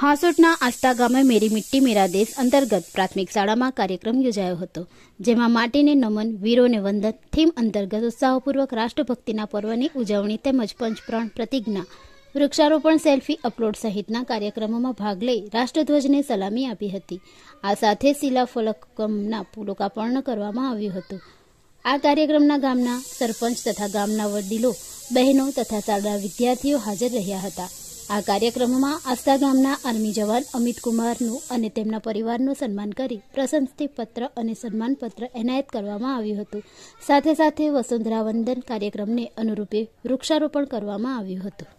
હાસોટના આસ્તા ગામે મેરી મિટ્ટી મેરા દેશ અંતર્ગત પ્રાથમિક શાળામાં કાર્યક્રમ યોજાયો હતો જેમાં માટીને નમન વીરોને વંદન થીમ અંતર્ગત ઉત્સાહપૂર્વક રાષ્ટ્રભક્તિના પર્વની ઉજવણી તેમજ પંચપ્રણ પ્રતિજ્ઞા વૃક્ષારોપણ સેલ્ફી અપલોડ સહિતના કાર્યક્રમોમાં ભાગ લઈ રાષ્ટ્રધ્વજને સલામી આપી હતી આ સાથે શિલાફલકમના લોકાર્પણ કરવામાં આવ્યું હતું આ કાર્યક્રમના ગામના સરપંચ તથા ગામના વડીલો બહેનો તથા શાળા વિદ્યાર્થીઓ હાજર રહ્યા હતા આ કાર્યક્રમમાં આસ્તા ગામના આર્મી જવાન અમિત કુમારનું અને તેમના પરિવારનું સન્માન કરી પ્રશંસ્તિપત્ર અને સન્માનપત્ર એનાયત કરવામાં આવ્યું હતું સાથે સાથે વસુંધરા વંદન કાર્યક્રમને અનુરૂપે વૃક્ષારોપણ કરવામાં આવ્યું હતું